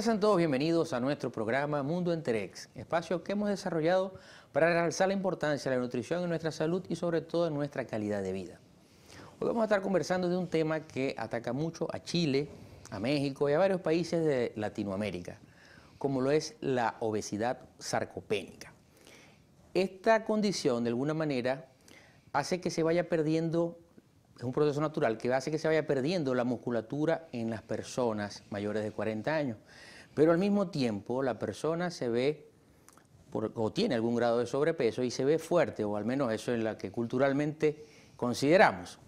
Buenas a todos, bienvenidos a nuestro programa Mundo Enterex, espacio que hemos desarrollado para realzar la importancia de la nutrición en nuestra salud y sobre todo en nuestra calidad de vida. Hoy vamos a estar conversando de un tema que ataca mucho a Chile, a México y a varios países de Latinoamérica, como lo es la obesidad sarcopénica. Esta condición, de alguna manera, hace que se vaya perdiendo es un proceso natural que hace que se vaya perdiendo la musculatura en las personas mayores de 40 años. Pero al mismo tiempo la persona se ve o tiene algún grado de sobrepeso y se ve fuerte, o al menos eso es lo que culturalmente consideramos.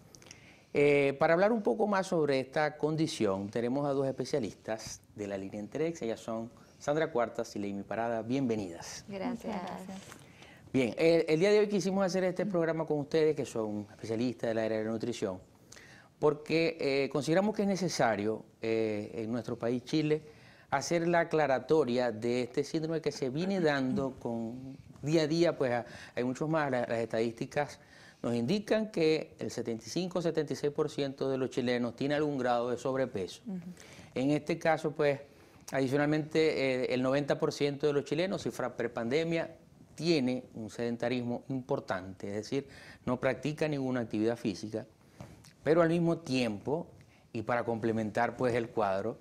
Eh, para hablar un poco más sobre esta condición, tenemos a dos especialistas de la línea Entrex. Ellas son Sandra Cuartas y Leimi Parada. Bienvenidas. Gracias. Bien, el, día de hoy quisimos hacer este programa con ustedes, que son especialistas de la área de nutrición, porque eh, consideramos que es necesario eh, en nuestro país, Chile, hacer la aclaratoria de este síndrome que se viene dando con día a día, pues hay muchos más, las, estadísticas nos indican que el 75-76% de los chilenos tiene algún grado de sobrepeso. En este caso, pues, adicionalmente, eh, el 90% de los chilenos, cifra prepandemia, tiene un sedentarismo importante, es decir, no practica ninguna actividad física, pero al mismo tiempo, y para complementar pues el cuadro,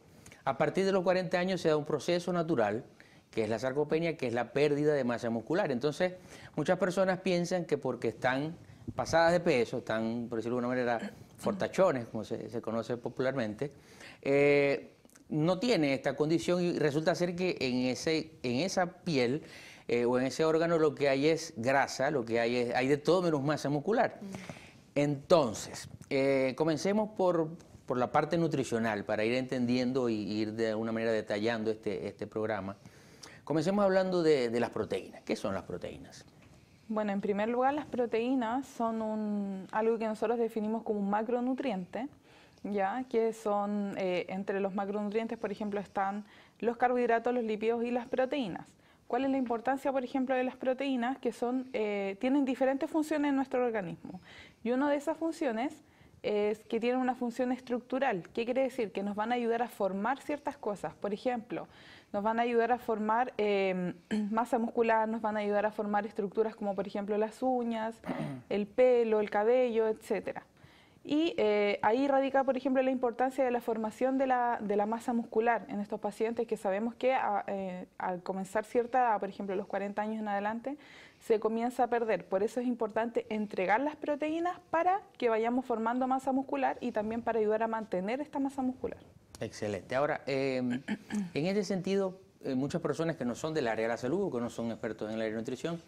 a partir de los 40 años se da un proceso natural que es la sarcopenia, que es la pérdida de masa muscular. Entonces, muchas personas piensan que porque están pasadas de peso, están, por decirlo de una manera, fortachones, como se, conoce popularmente, eh, no tiene esta condición y resulta ser que en, ese, en esa piel eh, o en ese órgano lo que hay es grasa, lo que hay es, hay de todo menos masa muscular. Mm. Entonces, eh, comencemos por por la parte nutricional, para ir entendiendo y ir de alguna manera detallando este, este programa, comencemos hablando de, las proteínas. ¿Qué son las proteínas? Bueno, en primer lugar, las proteínas son algo que nosotros definimos como un macronutriente, ¿ya? que son, eh, entre los macronutrientes, por ejemplo, están los carbohidratos, los lípidos y las proteínas. ¿Cuál es la importancia, por ejemplo, de las proteínas? Que son, eh, tienen diferentes funciones en nuestro organismo. Y una de esas funciones es que tienen una función estructural. ¿Qué quiere decir? Que nos van a ayudar a formar ciertas cosas. Por ejemplo, nos van a ayudar a formar em, masa muscular, nos van a ayudar a formar estructuras como por ejemplo las uñas, el pelo, el cabello, etcétera. Y eh, ahí radica, por ejemplo, la importancia de la formación de la, masa muscular en estos pacientes que sabemos que ah, eh, al comenzar cierta edad, por ejemplo, los 40 años en adelante, se comienza a perder. Por eso es importante entregar las proteínas para que vayamos formando masa muscular y también para ayudar a mantener esta masa muscular. Excelente. Ahora, em, en ese sentido, eh, muchas personas que no son del área de la salud, o que no son expertos en la nutrición,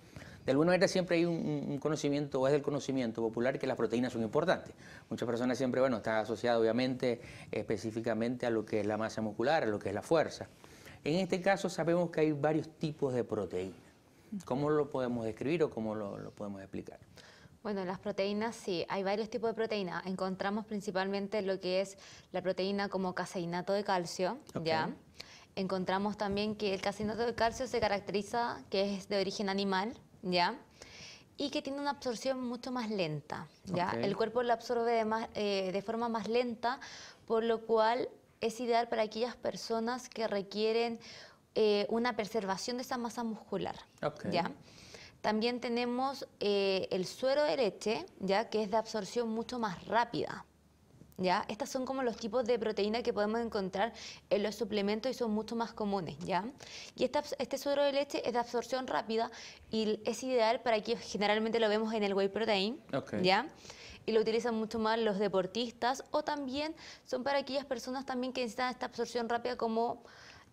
de alguna manera siempre hay un, conocimiento, o es del conocimiento popular, que las proteínas son importantes. Muchas personas siempre, bueno, está asociado obviamente específicamente a lo que es la masa muscular, a lo que es la fuerza. En este caso sabemos que hay varios tipos de proteínas. ¿Cómo lo podemos describir o cómo lo, podemos explicar? Bueno, las proteínas sí, hay varios tipos de proteínas. Encontramos principalmente lo que es la proteína como caseinato de calcio, ¿ya? Encontramos también que el caseinato de calcio se caracteriza que es de origen animal, y que tiene una absorción mucho más lenta. ¿ya? El cuerpo la absorbe de, más, eh, de forma más lenta, por lo cual es ideal para aquellas personas que requieren eh, una preservación de esa masa muscular. ¿ya? También tenemos eh, el suero de ¿ya? que es de absorción mucho más rápida. ¿ya? Estas son como los tipos de proteína que podemos encontrar en los suplementos y son mucho más comunes, ¿ya? Y esta, este suero de leche es de absorción rápida y es ideal para que generalmente lo vemos en el whey protein, ¿ya? y lo utilizan mucho más los deportistas o también son para aquellas personas también que necesitan esta absorción rápida como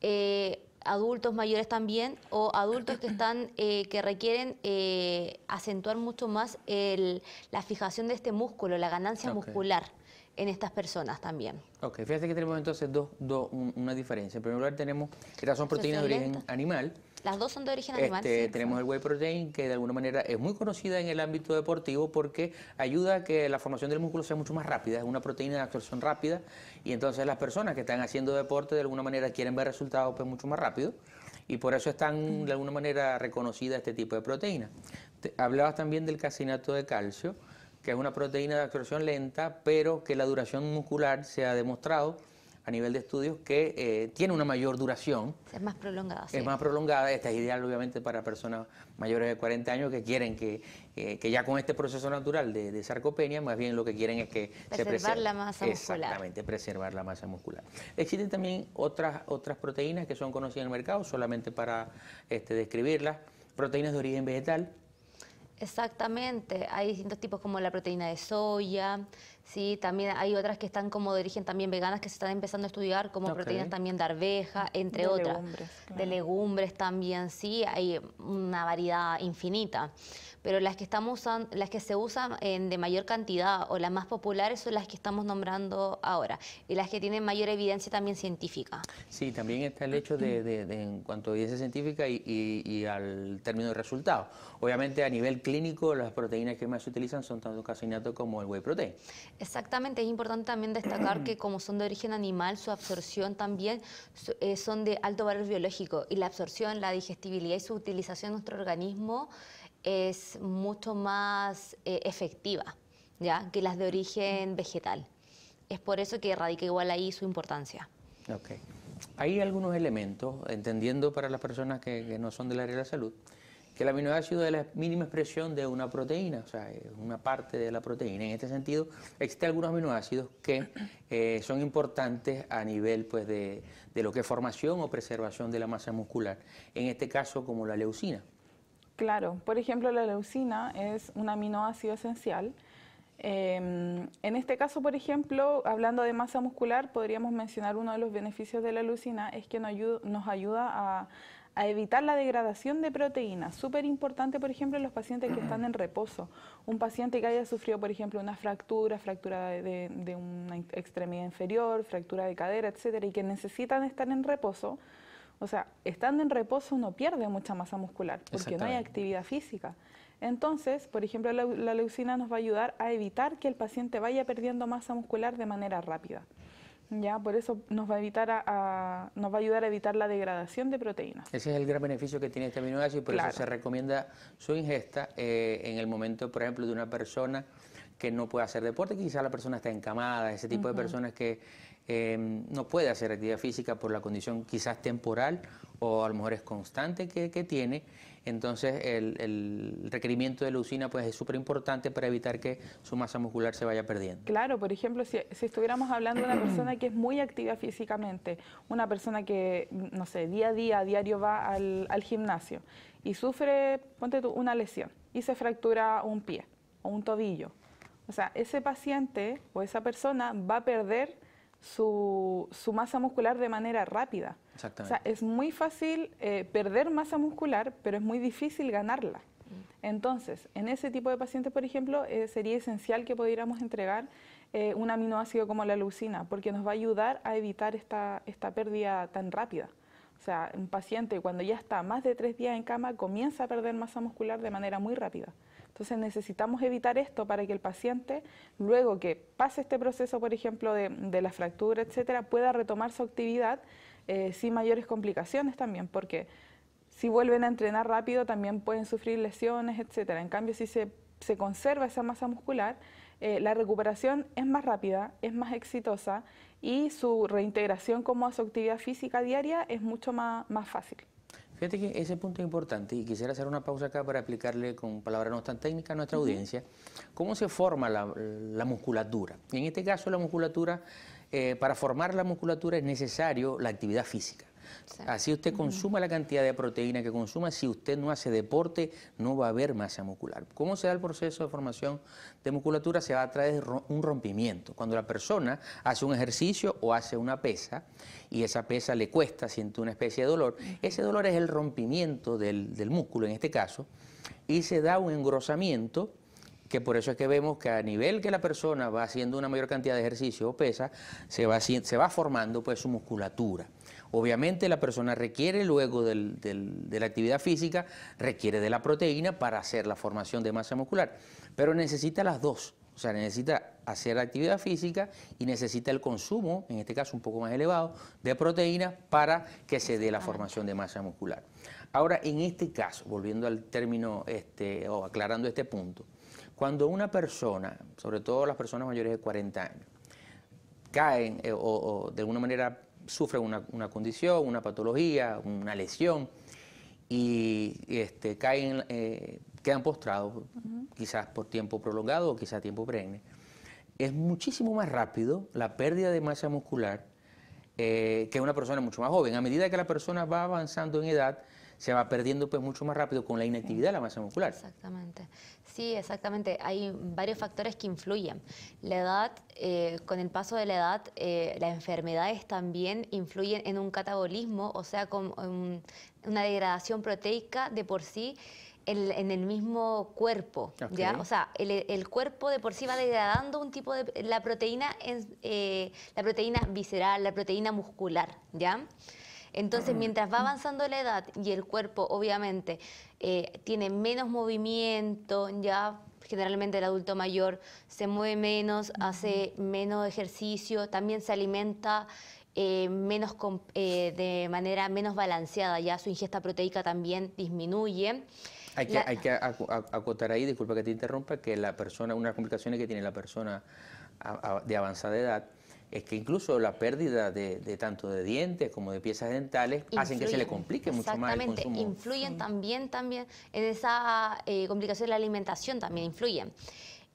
eh, adultos mayores también o adultos que están eh, que requieren eh, acentuar mucho más la fijación de este músculo, la ganancia muscular en estas personas también. Ok, fíjate que tenemos entonces dos, dos una diferencia. En primer lugar tenemos, estas son proteínas de origen animal. Las dos son de origen animal. Este, tenemos el whey protein, que de alguna manera es muy conocida en el ámbito deportivo porque ayuda a que la formación del músculo sea mucho más rápida, es una proteína de absorción rápida y entonces las personas que están haciendo deporte de alguna manera quieren ver resultados pues mucho más rápido y por eso están de alguna manera reconocida este tipo de proteínas. hablabas también del casinato de calcio que es una proteína de absorción lenta, pero que la duración muscular se ha demostrado a nivel de estudios que eh, tiene una mayor duración. Es más prolongada. Es más prolongada. Esta es ideal, obviamente, para personas mayores de 40 años que quieren que, eh, que ya con este proceso natural de, sarcopenia, más bien lo que quieren es que preservar se preserve. la masa muscular. Exactamente, preservar la masa muscular. Existen también otras, otras proteínas que son conocidas en el mercado, solamente para este, describirlas. Proteínas de origen vegetal, Exactamente, hay distintos tipos como la proteína de soya, Sí, también hay otras que están como de origen también veganas que se están empezando a estudiar, como proteínas también de arveja, entre otras. De legumbres también, sí, hay una variedad infinita. Pero las que estamos las que se usan en, de mayor cantidad o las más populares son las que estamos nombrando ahora y las que tienen mayor evidencia también científica. Sí, también está el hecho de, en cuanto a evidencia científica y, al término de resultado. Obviamente a nivel clínico las proteínas que más se utilizan son tanto caseinato como el whey protein. Exactamente, es importante también destacar que como son de origen animal, su absorción también eh, son de alto valor biológico y la absorción, la digestibilidad y su utilización en nuestro organismo es mucho más eh, efectiva ¿ya? que las de origen vegetal. Es por eso que radica igual ahí su importancia. Okay. Hay algunos elementos, entendiendo para las personas que, que no son del área de la salud, que el aminoácido es la mínima expresión de una proteína, o sea, es una parte de la proteína. En este sentido, existen algunos aminoácidos que eh, son importantes a nivel pues, de, lo que es formación o preservación de la masa muscular, en este caso como la leucina. Claro, por ejemplo, la leucina es un aminoácido esencial. Em, en este caso, por ejemplo, hablando de masa muscular, podríamos mencionar uno de los beneficios de la leucina es que nos ayuda a a evitar la degradación de proteínas. Súper importante, por ejemplo, en los pacientes que están en reposo. Un paciente que haya sufrido, por ejemplo, una fractura, fractura de, una extremidad inferior, fractura de cadera, etcétera, y que necesitan estar en reposo, o sea, estando en reposo uno pierde mucha masa muscular porque no hay actividad física. Entonces, por ejemplo, la, leucina nos va a ayudar a evitar que el paciente vaya perdiendo masa muscular de manera rápida. Ya, por eso nos va a evitar a, nos va a ayudar a evitar la degradación de proteínas. Ese es el gran beneficio que tiene este aminoácido y por eso se recomienda su ingesta eh, en el momento, por ejemplo, de una persona que no puede hacer deporte, quizás la persona está encamada, ese tipo de personas que eh, no puede hacer actividad física por la condición quizás temporal o a lo mejor es constante que, que tiene entonces el, requerimiento de leucina pues, es súper importante para evitar que su masa muscular se vaya perdiendo. Claro, por ejemplo, si, estuviéramos hablando de una persona que es muy activa físicamente, una persona que, no sé, día a día, a diario va al, al gimnasio y sufre, ponte tú, una lesión y se fractura un pie o un tobillo. O sea, ese paciente o esa persona va a perder su, masa muscular de manera rápida. es muy fácil eh, perder masa muscular, pero es muy difícil ganarla. Entonces, en ese tipo de pacientes, por ejemplo, eh, sería esencial que pudiéramos entregar eh, un aminoácido como la leucina, porque nos va a ayudar a evitar esta, esta pérdida tan rápida. O sea, un paciente cuando ya está más de tres días en cama comienza a perder masa muscular de manera muy rápida. Entonces necesitamos evitar esto para que el paciente, luego que pase este proceso, por ejemplo, de, la fractura, etcétera, pueda retomar su actividad eh, sin mayores complicaciones también, porque si vuelven a entrenar rápido también pueden sufrir lesiones, etcétera. En cambio, si se, conserva esa masa muscular, eh, la recuperación es más rápida, es más exitosa y su reintegración como a su actividad física diaria es mucho más fácil. Fíjate que ese punto es importante y quisiera hacer una pausa acá para explicarle con palabras no tan técnicas a nuestra audiencia cómo se forma la, musculatura. en este caso la musculatura, eh, para formar la musculatura es necesario la actividad física. Así usted consuma la cantidad de proteína que consuma, si usted no hace deporte, no va a haber masa muscular. ¿Cómo se da el proceso de formación de musculatura? Se va a través de un rompimiento. Cuando la persona hace un ejercicio o hace una pesa y esa pesa le cuesta, siente una especie de dolor, ese dolor es el rompimiento del, músculo en este caso y se da un engrosamiento que por eso es que vemos que a nivel que la persona va haciendo una mayor cantidad de ejercicio o pesa, se va, se va formando pues su musculatura. Obviamente la persona requiere luego de la actividad física, requiere de la proteína para hacer la formación de masa muscular, pero necesita las dos. O sea, necesita hacer actividad física y necesita el consumo, en este caso un poco más elevado, de proteína para que se dé la formación de masa muscular. Ahora, en este caso, volviendo al término este, o aclarando este punto, cuando una persona, sobre todo las personas mayores de 40 años, caen eh, o, o de alguna manera sufren una, una condición, una patología, una lesión y este, caen, eh, quedan postrados, quizás por tiempo prolongado o quizás tiempo perenne. Es muchísimo más rápido la pérdida de masa muscular eh, que una persona mucho más joven. A medida que la persona va avanzando en edad, se va perdiendo pues mucho más rápido con la inactividad de la masa muscular. Exactamente. Sí, exactamente. Hay varios factores que influyen. La edad, eh, con el paso de la edad, eh, las enfermedades también influyen en un catabolismo, o sea, con una degradación proteica de por sí en el mismo cuerpo, ¿ya? O sea, el, cuerpo de por sí va degradando un tipo de... La proteína, eh, la proteína visceral, la proteína muscular, ¿ya? Entonces, mientras va avanzando la edad y el cuerpo, obviamente, eh, tiene menos movimiento, ya generalmente el adulto mayor se mueve menos, hace menos ejercicio, también se alimenta eh, menos eh, de manera menos balanceada, ya su ingesta proteica también disminuye. Hay que, acotar ahí, disculpa que te interrumpa, que la persona, una de las complicaciones que tiene la persona de avanzada edad es que incluso la pérdida de, tanto de dientes como de piezas dentales hacen que se le complique mucho más el consumo. Exactamente, influyen también, también en esa eh, complicación de la alimentación, también influyen.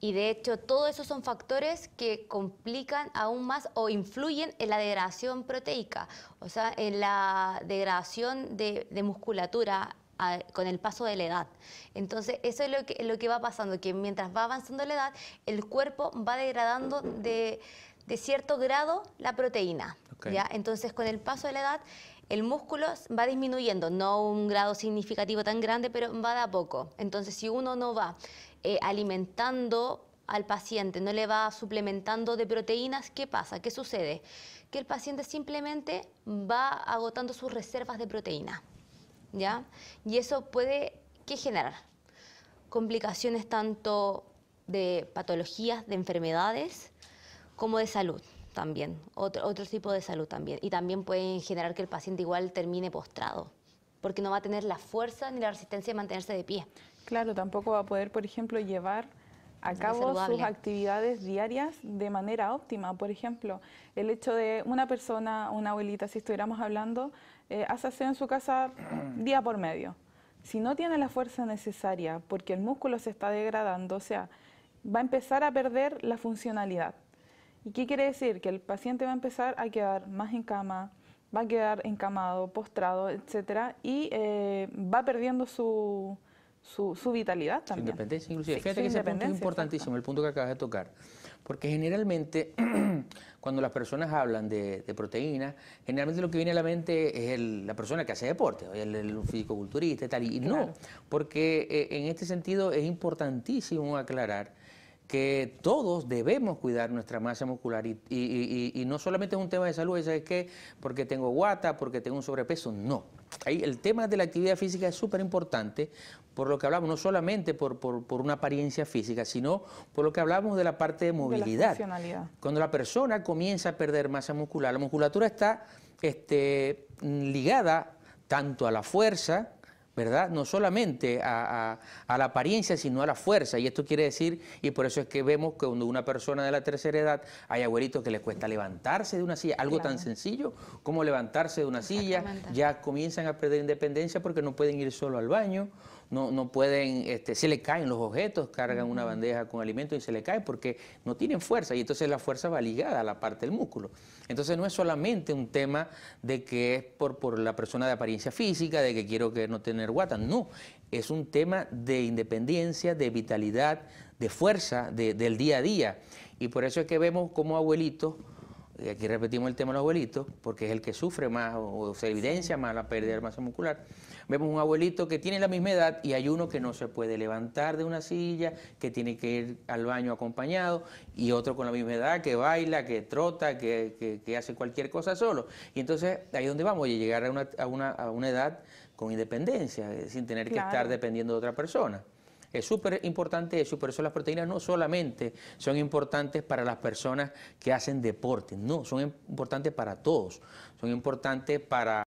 Y de hecho, todos esos son factores que complican aún más o influyen en la degradación proteica, o sea, en la degradación de, musculatura con el paso de la edad. Entonces, eso es lo que, lo que va pasando, que mientras va avanzando la edad, el cuerpo va degradando de, de cierto grado la proteína. ¿ya? Entonces, con el paso de la edad, el músculo va disminuyendo, no un grado significativo tan grande, pero va de a poco. Entonces, si uno no va eh, alimentando al paciente, no le va suplementando de proteínas, ¿qué pasa? ¿Qué sucede? Que el paciente simplemente va agotando sus reservas de proteína. ¿Ya? Y eso puede, ¿qué generar? Complicaciones tanto de patologías, de enfermedades, como de salud también, otro, tipo de salud también. Y también pueden generar que el paciente igual termine postrado, porque no va a tener la fuerza ni la resistencia de mantenerse de pie. Claro, tampoco va a poder, por ejemplo, llevar a cabo sus actividades diarias de manera óptima. Por ejemplo, el hecho de una persona, una abuelita, si estuviéramos hablando, eh, en su casa día por medio. Si no tiene la fuerza necesaria porque el músculo se está degradando, o sea, va a empezar a perder la funcionalidad. ¿Y qué quiere decir? Que el paciente va a empezar a quedar más en cama, va a quedar encamado, postrado, etcétera, y eh, va perdiendo su, su, vitalidad también. Su independencia, inclusive. Fíjate que ese punto es importantísimo, el punto que acabas de tocar. Porque generalmente, cuando las personas hablan de, proteínas, generalmente lo que viene a la mente es la persona que hace deporte, el, el culturista y tal. Y no, porque eh, en este sentido es importantísimo aclarar que todos debemos cuidar nuestra masa muscular y, no solamente es un tema de salud, es que porque tengo guata, porque tengo un sobrepeso, no. el tema de la actividad física es súper importante, por lo que hablamos, no solamente por, por, una apariencia física, sino por lo que hablamos de la parte de movilidad. Cuando la persona comienza a perder masa muscular, la musculatura está este, ligada tanto a la fuerza, ¿verdad? No solamente a, la apariencia, sino a la fuerza. Y esto quiere decir, y por eso es que vemos que cuando una persona de la tercera edad, hay abuelitos que les cuesta levantarse de una silla, algo tan sencillo como levantarse de una silla, ya comienzan a perder independencia porque no pueden ir solo al baño no, no pueden, este, se le caen los objetos, cargan una bandeja con alimentos y se le cae porque no tienen fuerza y entonces la fuerza va ligada a la parte del músculo. Entonces no es solamente un tema de que es por, por la persona de apariencia física, de que quiero que no tener guata, no, es un tema de independencia, de vitalidad, de fuerza del día a día. Y por eso es que vemos como abuelitos, y aquí repetimos el tema de los abuelitos, porque es el que sufre más o, se evidencia más la pérdida de masa muscular, Vemos un abuelito que tiene la misma edad y hay uno que no se puede levantar de una silla, que tiene que ir al baño acompañado, y otro con la misma edad que baila, que trota, que, hace cualquier cosa solo. Y entonces ahí dónde donde vamos, y llegar a una, edad con independencia, eh, sin tener que estar dependiendo de otra persona. Es súper importante eso, por eso las proteínas no solamente son importantes para las personas que hacen deporte, no, son importantes para todos, son importantes para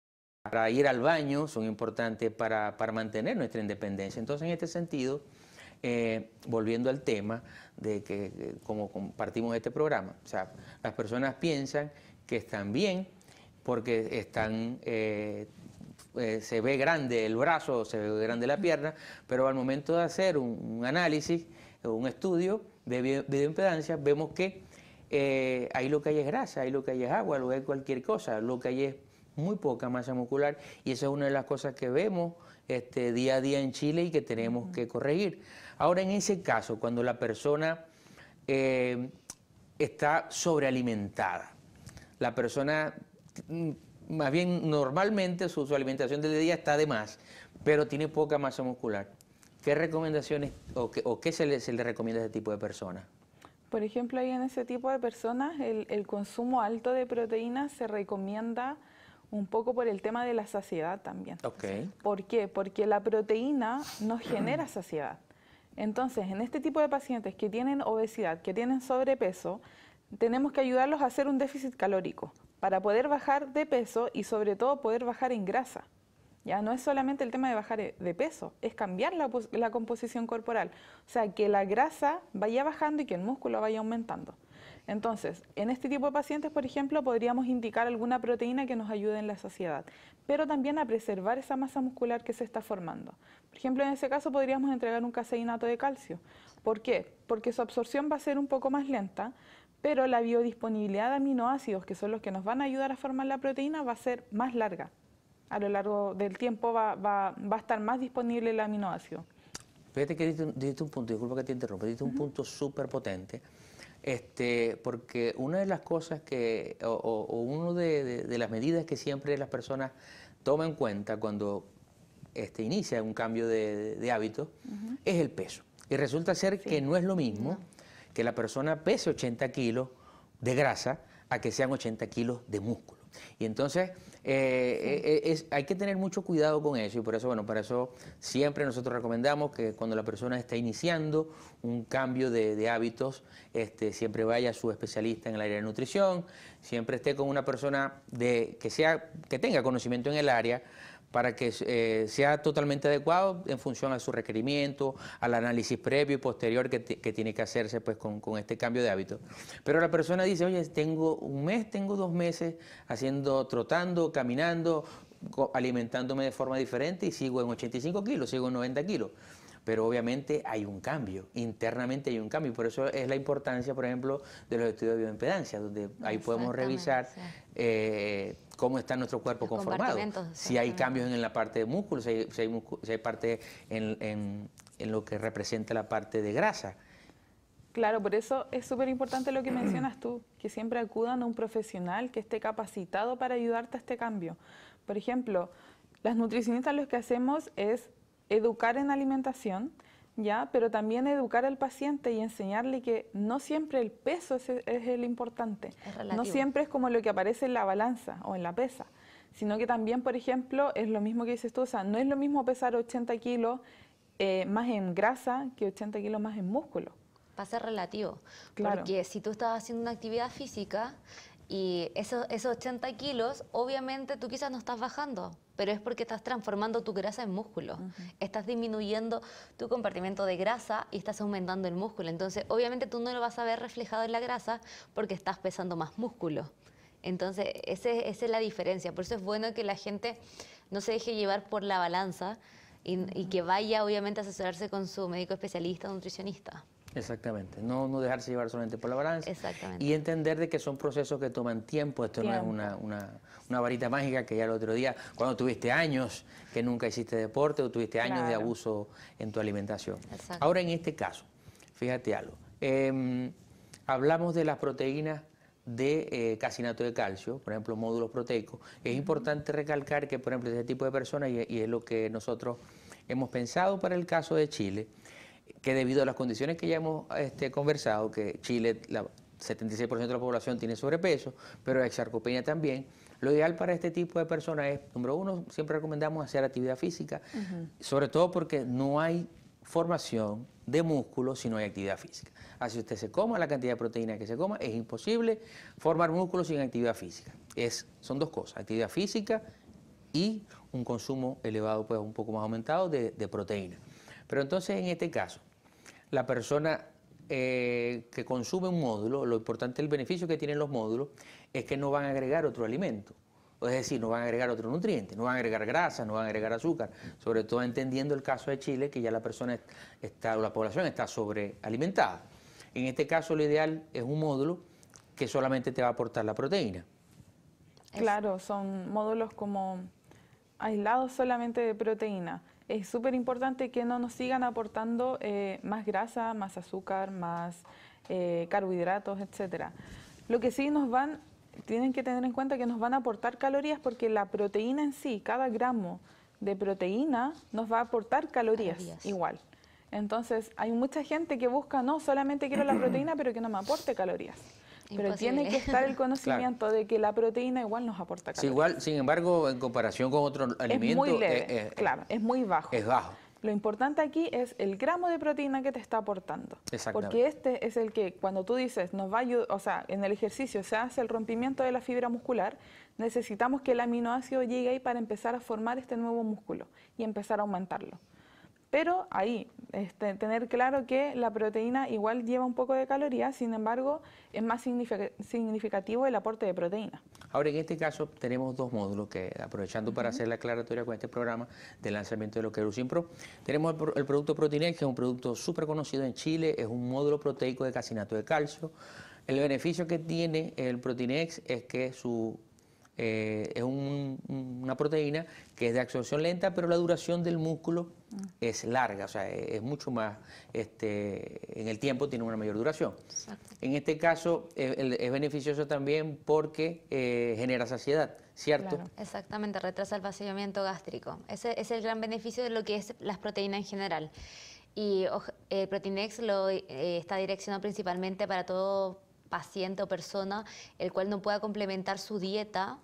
para ir al baño, son importantes para, mantener nuestra independencia. Entonces, en este sentido, eh, volviendo al tema de que, eh, como compartimos este programa, o sea, las personas piensan que están bien porque están, eh, se ve grande el brazo, se ve grande la pierna, pero al momento de hacer un, análisis, un estudio de videoimpedancia vemos que ahí lo que hay es grasa, ahí lo que hay es agua, lo que hay cualquier cosa, lo que hay es muy poca masa muscular y esa es una de las cosas que vemos este, día a día en Chile y que tenemos que corregir. Ahora, en ese caso, cuando la persona eh, está sobrealimentada, la persona, mm, más bien normalmente su, alimentación del día está de más, pero tiene poca masa muscular. ¿Qué recomendaciones o, qué, se le, recomienda a ese tipo de personas? Por ejemplo, ahí en ese tipo de personas el, el, consumo alto de proteínas se recomienda un poco por el tema de la saciedad también. ¿Por qué? Porque la proteína nos genera saciedad. Entonces, en este tipo de pacientes que tienen obesidad, que tienen sobrepeso, tenemos que ayudarlos a hacer un déficit calórico para poder bajar de peso y sobre todo poder bajar en grasa. Ya no es solamente el tema de bajar de peso, es cambiar la composición corporal. O sea, que la grasa vaya bajando y que el músculo vaya aumentando. Entonces, en este tipo de pacientes, por ejemplo, podríamos indicar alguna proteína que nos ayude en la saciedad, pero también a preservar esa masa muscular que se está formando. Por ejemplo, en ese caso podríamos entregar un caseinato de calcio. ¿Por qué? Porque su absorción va a ser un poco más lenta, pero la biodisponibilidad de aminoácidos, que son los que nos van a ayudar a formar la proteína, va a ser más larga. A lo largo del tiempo va, a estar más disponible el aminoácido. Fíjate que diste, un punto, disculpa que te interrumpa, diste un punto súper potente este, porque una de las cosas que, o, una de, las medidas que siempre las personas toman en cuenta cuando este, inicia un cambio de, hábito es el peso. Y resulta ser que no es lo mismo que la persona pese 80 kilos de grasa a que sean 80 kilos de músculo. Y entonces eh, eh, eh, hay que tener mucho cuidado con eso y por eso, bueno, para eso siempre nosotros recomendamos que cuando la persona está iniciando un cambio de, de hábitos, este, siempre vaya a su especialista en el área de nutrición, siempre esté con una persona de, que, sea, que tenga conocimiento en el área para que eh, sea totalmente adecuado en función a su requerimiento, al análisis previo y posterior que, tiene que hacerse pues, con, este cambio de hábito. Pero la persona dice, oye, tengo un mes, tengo dos meses haciendo, trotando, caminando, alimentándome de forma diferente y sigo en 85 kilos, sigo en 90 kilos pero obviamente hay un cambio, internamente hay un cambio, por eso es la importancia, por ejemplo, de los estudios de bioimpedancia, donde ahí podemos revisar eh, cómo está nuestro cuerpo conformado. Si hay cambios en la parte de músculo, si hay, parte en, en, lo que representa la parte de grasa. Claro, por eso es súper importante lo que mencionas tú, que siempre acudan a un profesional que esté capacitado para ayudarte a este cambio. Por ejemplo, las nutricionistas lo que hacemos es educar en alimentación, ¿ya? Pero también educar al paciente y enseñarle que no siempre el peso es, el importante. no siempre es como lo que aparece en la balanza o en la pesa, sino que también, por ejemplo, es lo mismo que dices tú, o sea, no es lo mismo pesar 80 kilos eh, más en grasa que 80 kilos más en músculo. Va a ser relativo, porque si tú estás haciendo una actividad física, y esos, 80 kilos, obviamente tú quizás no estás bajando, pero es porque estás transformando tu grasa en músculo. Estás disminuyendo tu compartimento de grasa y estás aumentando el músculo. Entonces, obviamente tú no lo vas a ver reflejado en la grasa porque estás pesando más músculo. Entonces, esa es la diferencia. Por eso es bueno que la gente no se deje llevar por la balanza y, y que vaya, obviamente, a asesorarse con su médico especialista, nutricionista. Exactamente, no, dejarse llevar solamente por la balanza. Y entender de que son procesos que toman tiempo, esto no es una, varita mágica que ya el otro día, cuando tuviste años que nunca hiciste deporte o tuviste años de abuso en tu alimentación. Ahora en este caso, fíjate algo, em, hablamos de las proteínas de eh, casinato de calcio, por ejemplo, módulos proteicos. Es importante recalcar que, por ejemplo, este tipo de personas, y es lo que nosotros hemos pensado para el caso de Chile, que debido a las condiciones que ya hemos este, conversado, que Chile, la 76% de la población tiene sobrepeso, pero exarcopenia también, lo ideal para este tipo de personas es, número uno, siempre recomendamos hacer actividad física, sobre todo porque no hay formación de músculo si no hay actividad física. Así usted se coma la cantidad de proteína que se coma, es imposible formar músculo sin actividad física. Es, son dos cosas, actividad física y un consumo elevado, pues un poco más aumentado de, de proteína. Pero entonces en este caso, la persona eh, que consume un módulo, lo importante, el beneficio que tienen los módulos es que no van a agregar otro alimento. Es decir, no van a agregar otro nutriente, no van a agregar grasa, no van a agregar azúcar, sobre todo entendiendo el caso de Chile, que ya la persona está, o la población está sobrealimentada. En este caso, lo ideal es un módulo que solamente te va a aportar la proteína. Claro, son módulos como aislados solamente de proteína es súper importante que no nos sigan aportando eh, más grasa, más azúcar, más eh, carbohidratos, etc. Lo que sí nos van, tienen que tener en cuenta que nos van a aportar calorías porque la proteína en sí, cada gramo de proteína nos va a aportar calorías. igual. Entonces hay mucha gente que busca, no, solamente quiero la proteína, pero que no me aporte calorías. Pero tiene que estar el conocimiento de que la proteína igual nos aporta calorías. igual, sin embargo, en comparación con otros alimentos... Es muy eh, leve, eh, eh, claro, es muy bajo. Es bajo. Lo importante aquí es el gramo de proteína que te está aportando. Porque este es el que, cuando tú dices, nos va a ayudar, o sea, en el ejercicio se hace el rompimiento de la fibra muscular, necesitamos que el aminoácido llegue ahí para empezar a formar este nuevo músculo y empezar a aumentarlo. Pero ahí, este, tener claro que la proteína igual lleva un poco de calorías, sin embargo, es más significativo el aporte de proteína. Ahora, en este caso, tenemos dos módulos que, aprovechando para hacer la aclaratoria con este programa de lanzamiento de los es Pro, tenemos el, producto Proteinex que es un producto súper conocido en Chile, es un módulo proteico de casinato de calcio. El beneficio que tiene el Proteinex es que su eh, es una proteína que es de absorción lenta, pero la duración del músculo es larga, o sea, e-, es mucho más, este, en el tiempo tiene una mayor duración. En este caso e-, es, beneficioso también porque eh, genera saciedad, ¿cierto? Exactamente, retrasa el vaciamiento gástrico. Ese es el gran beneficio de lo que es las proteínas en general. Y eh, Proteinex lo, eh, está direccionado principalmente para todo paciente o persona el cual no pueda complementar su dieta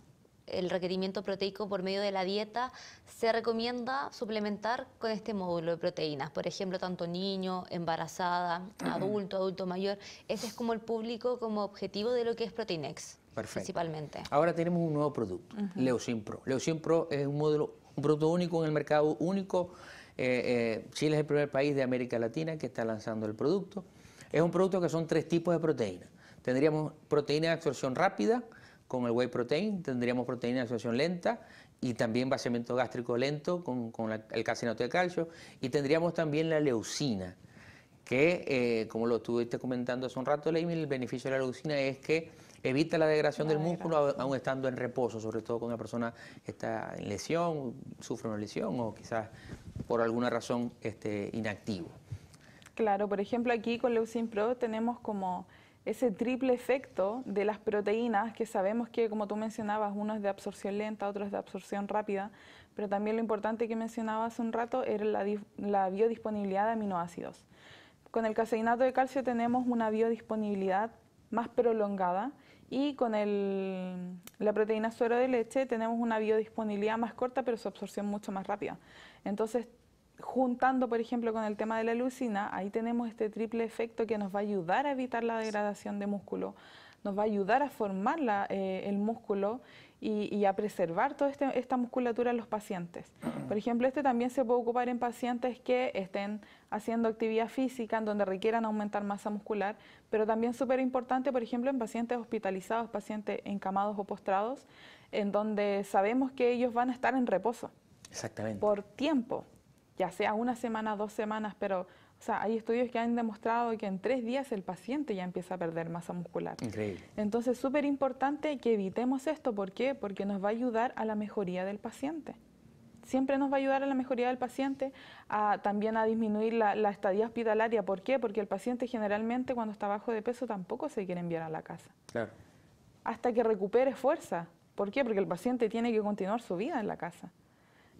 el requerimiento proteico por medio de la dieta, se recomienda suplementar con este módulo de proteínas. Por ejemplo, tanto niño, embarazada, adulto, adulto mayor. Ese es como el público, como objetivo de lo que es Proteinex. Perfecto. Principalmente. Ahora tenemos un nuevo producto, uh Pro. Leucin Pro es un, módulo, un producto único en el mercado único. Eh, eh, Chile es el primer país de América Latina que está lanzando el producto. Es un producto que son tres tipos de proteínas. Tendríamos proteína de absorción rápida, con el whey protein, tendríamos proteína de absorción lenta y también vaciamiento gástrico lento con, el calcinato de calcio y tendríamos también la leucina, que eh, como lo estuviste comentando hace un rato, Leimi, el beneficio de la leucina es que evita la degradación del músculo aún estando en reposo, sobre todo cuando una persona está en lesión, sufre una lesión o quizás por alguna razón este, inactivo. Claro, por ejemplo aquí con Leucin Pro tenemos como ese triple efecto de las proteínas, que sabemos que, como tú mencionabas, uno es de absorción lenta, otro es de absorción rápida, pero también lo importante que mencionaba hace un rato era la, biodisponibilidad de aminoácidos. Con el caseinato de calcio tenemos una biodisponibilidad más prolongada y con la proteína suero de leche tenemos una biodisponibilidad más corta, pero su absorción mucho más rápida. Entonces, juntando, por ejemplo, con el tema de la lucina, ahí tenemos este triple efecto que nos va a ayudar a evitar la degradación de músculo, nos va a ayudar a formar eh, el músculo y, a preservar toda este, esta musculatura en los pacientes. Por ejemplo, este también se puede ocupar en pacientes que estén haciendo actividad física, en donde requieran aumentar masa muscular, pero también súper importante, por ejemplo, en pacientes hospitalizados, pacientes encamados o postrados, en donde sabemos que ellos van a estar en reposo. Por tiempo ya sea una semana, dos semanas, pero hay estudios que han demostrado que en tres días el paciente ya empieza a perder masa muscular. Increíble. Entonces, súper importante que evitemos esto. ¿Por qué? Porque nos va a ayudar a la mejoría del paciente. Siempre nos va a ayudar a la mejoría del paciente, también a disminuir la, estadía hospitalaria. ¿Por qué? Porque el paciente generalmente cuando está bajo de peso tampoco se quiere enviar a la casa. Hasta que recupere fuerza. ¿Por qué? Porque el paciente tiene que continuar su vida en la casa.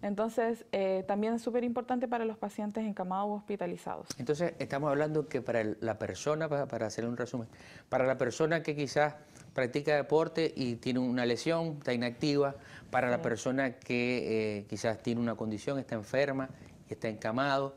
Entonces, eh, también es súper importante para los pacientes encamados o hospitalizados. Entonces, estamos hablando que para la persona, para, hacer un resumen, para la persona que quizás practica deporte y tiene una lesión, está inactiva, para la persona que eh, quizás tiene una condición, está enferma y está encamado,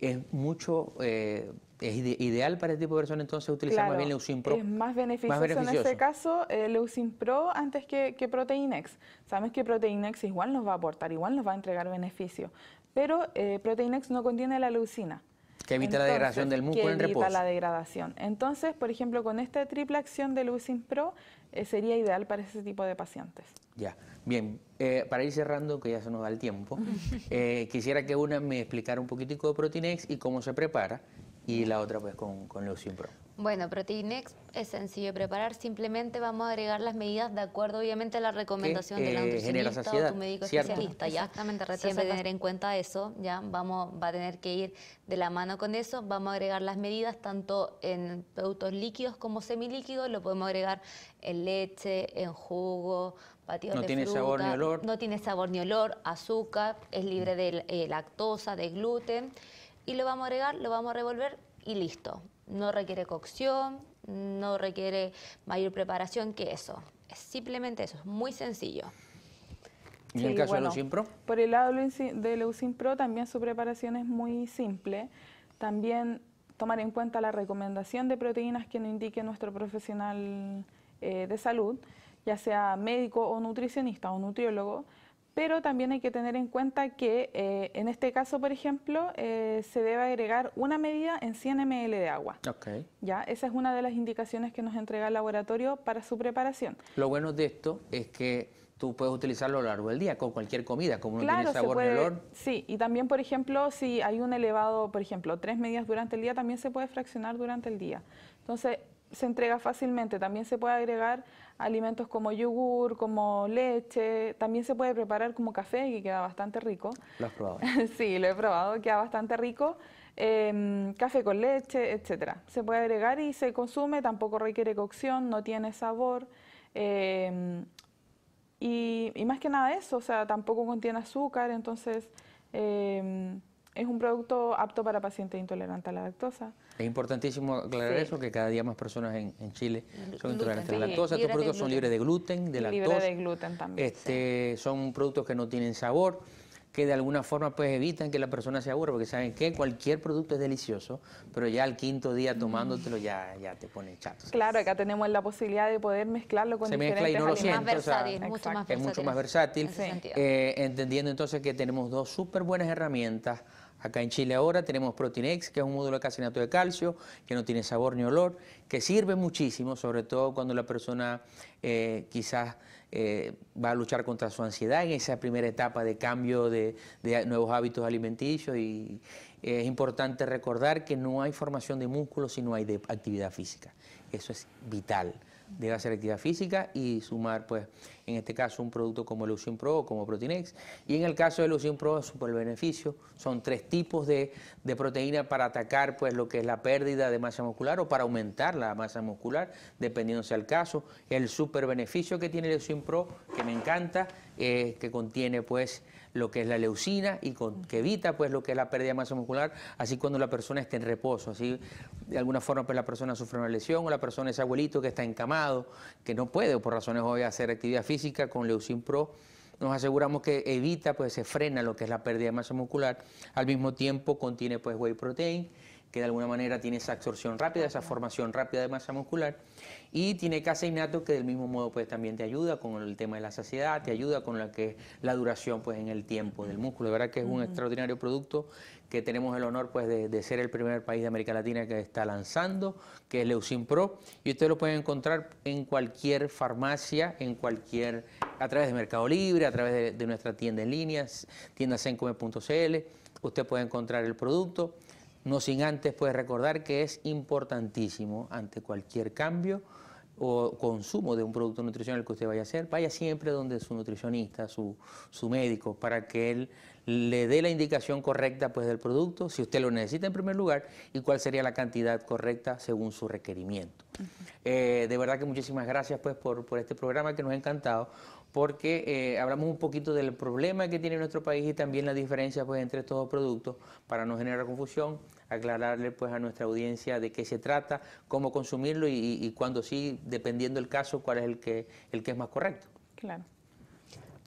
es mucho eh, ¿Es ideal para este tipo de personas entonces utilizar más bien Leucin Pro? Es más beneficioso, en este caso eh, Leucin Pro antes que, que Proteinex. Sabes que Proteinex igual nos va a aportar, igual nos va a entregar beneficio, pero eh, Proteinex no contiene la leucina. Que evita la degradación del músculo en reposo. Que evita la degradación. Entonces, por ejemplo, con esta triple acción de Leucin Pro eh, sería ideal para ese tipo de pacientes. Ya, bien, eh, para ir cerrando, que ya se nos da el tiempo, eh, quisiera que una me explicara un poquitico de Proteinex y cómo se prepara y la otra pues con, con Leucin Pro. Bueno, Proteinex es sencillo preparar, simplemente vamos a agregar las medidas de acuerdo obviamente a la recomendación de la eh, nutricionista o tu médico especialista, Exactamente, Siempre tener en cuenta eso, ¿ya? Vamos, va a tener que ir de la mano con eso, vamos a agregar las medidas tanto en productos líquidos como semilíquidos, lo podemos agregar en leche, en jugo, batidos no tiene fruta, sabor ni olor. No tiene sabor ni olor, azúcar, es libre de eh, lactosa, de gluten y lo vamos a agregar, lo vamos a revolver y listo. No requiere cocción, no requiere mayor preparación que eso. Es simplemente eso, es muy sencillo. ¿Y en el caso de Por el lado de Leucin Pro también su preparación es muy simple. También tomar en cuenta la recomendación de proteínas que nos indique nuestro profesional eh, de salud, ya sea médico o nutricionista o nutriólogo pero también hay que tener en cuenta que eh, en este caso, por ejemplo, eh, se debe agregar una medida en 100 ml de agua. Okay. Ya, esa es una de las indicaciones que nos entrega el laboratorio para su preparación. Lo bueno de esto es que tú puedes utilizarlo a lo largo del día con cualquier comida, como claro, tiene sabor puede, olor. Sí, y también, por ejemplo, si hay un elevado, por ejemplo, tres medidas durante el día, también se puede fraccionar durante el día. Entonces, se entrega fácilmente. También se puede agregar alimentos como yogur, como leche. También se puede preparar como café, que queda bastante rico. ¿Lo has probado? sí, lo he probado, queda bastante rico. Em, café con leche, etcétera. Se puede agregar y se consume, tampoco requiere cocción, no tiene sabor. Em, y, más que nada eso, o sea, tampoco contiene azúcar, entonces em, es un producto apto para pacientes intolerantes a la lactosa. Es importantísimo aclarar eso, que cada día más personas en, Chile son intolerantes a la lactosa. Estos productos son libres de gluten, de lactosa. Libres de gluten también. Este, Son productos que no tienen sabor que de alguna forma pues evitan que la persona se aburra, porque saben que cualquier producto es delicioso, pero ya al quinto día tomándotelo ya, ya te pone chato. Claro, acá tenemos la posibilidad de poder mezclarlo con se mezcla y no lo siento, mucho más Es mucho más versátil, eh, entendiendo entonces que tenemos dos súper buenas herramientas Acá en Chile ahora tenemos ProteinX, que es un módulo de casinato de calcio, que no tiene sabor ni olor, que sirve muchísimo, sobre todo cuando la persona eh, quizás eh, va a luchar contra su ansiedad en esa primera etapa de cambio de, nuevos hábitos alimenticios. Y eh, es importante recordar que no hay formación de músculos si no hay de actividad física. Eso es vital de hacer actividad física y sumar, pues, en este caso, un producto como Leucin Pro o como Proteinex. Y en el caso de Leucin Pro, super beneficio, son tres tipos de, de, proteína para atacar, pues, lo que es la pérdida de masa muscular o para aumentar la masa muscular, dependiendo al caso. El super beneficio que tiene Leucin Pro, que me encanta, eh, que contiene, pues, lo que es la leucina y que evita pues lo que es la pérdida de masa muscular, así cuando la persona esté en reposo, así de alguna forma pues la persona sufre una lesión o la persona es abuelito que está encamado, que no puede por razones obvias hacer actividad física con Leucin Pro nos aseguramos que evita, pues se frena lo que es la pérdida de masa muscular, al mismo tiempo contiene pues whey protein, que de alguna manera tiene esa absorción rápida, esa formación rápida de masa muscular. Y tiene caseinato que del mismo modo pues también te ayuda con el tema de la saciedad, te ayuda con la, que, la duración pues en el tiempo del músculo. De verdad que es un extraordinario producto que tenemos el honor pues de, ser el primer país de América Latina que está lanzando, que es Leucin Pro. Y ustedes lo pueden encontrar en cualquier farmacia, en cualquier, a través de Mercado Libre, a través de, nuestra tienda en línea, tiendasencome.cl. Usted puede encontrar el producto. No sin antes pues recordar que es importantísimo ante cualquier cambio o consumo de un producto nutricional que usted vaya a hacer, vaya siempre donde su nutricionista, su, médico, para que él le dé la indicación correcta pues, del producto, si usted lo necesita en primer lugar, y cuál sería la cantidad correcta según su requerimiento. Eh, de verdad que muchísimas gracias pues, por, por este programa que nos ha encantado porque eh, hablamos un poquito del problema que tiene nuestro país y también la diferencia pues, entre estos dos productos para no generar confusión, aclararle pues, a nuestra audiencia de qué se trata, cómo consumirlo y, cuando sí, dependiendo del caso, cuál es el que, el que es más correcto. Claro.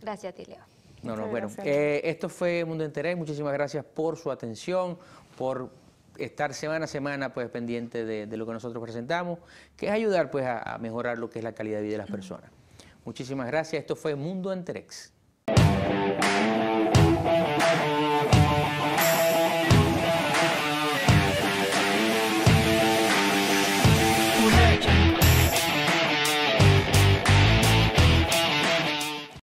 Gracias, Tileo. No, no, bueno, eh, esto fue Mundo Interés. Muchísimas gracias por su atención, por estar semana a semana pues pendiente de, lo que nosotros presentamos, que es ayudar pues a mejorar lo que es la calidad de vida de las personas. Muchísimas gracias. Esto fue Mundo Entrex.